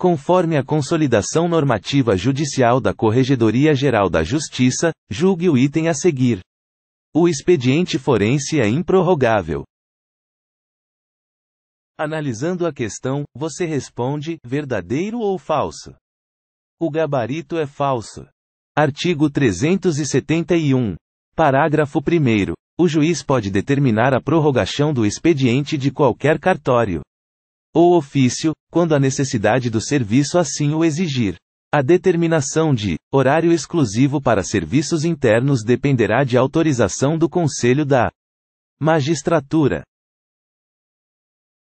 Conforme a consolidação normativa judicial da Corregedoria Geral da Justiça, julgue o item a seguir. O expediente forense é improrrogável. Analisando a questão, você responde: verdadeiro ou falso? O gabarito é falso. Artigo 371. Parágrafo 1. O juiz pode determinar a prorrogação do expediente de qualquer cartório ou ofício, quando a necessidade do serviço assim o exigir. A determinação de horário exclusivo para serviços internos dependerá de autorização do Conselho da Magistratura.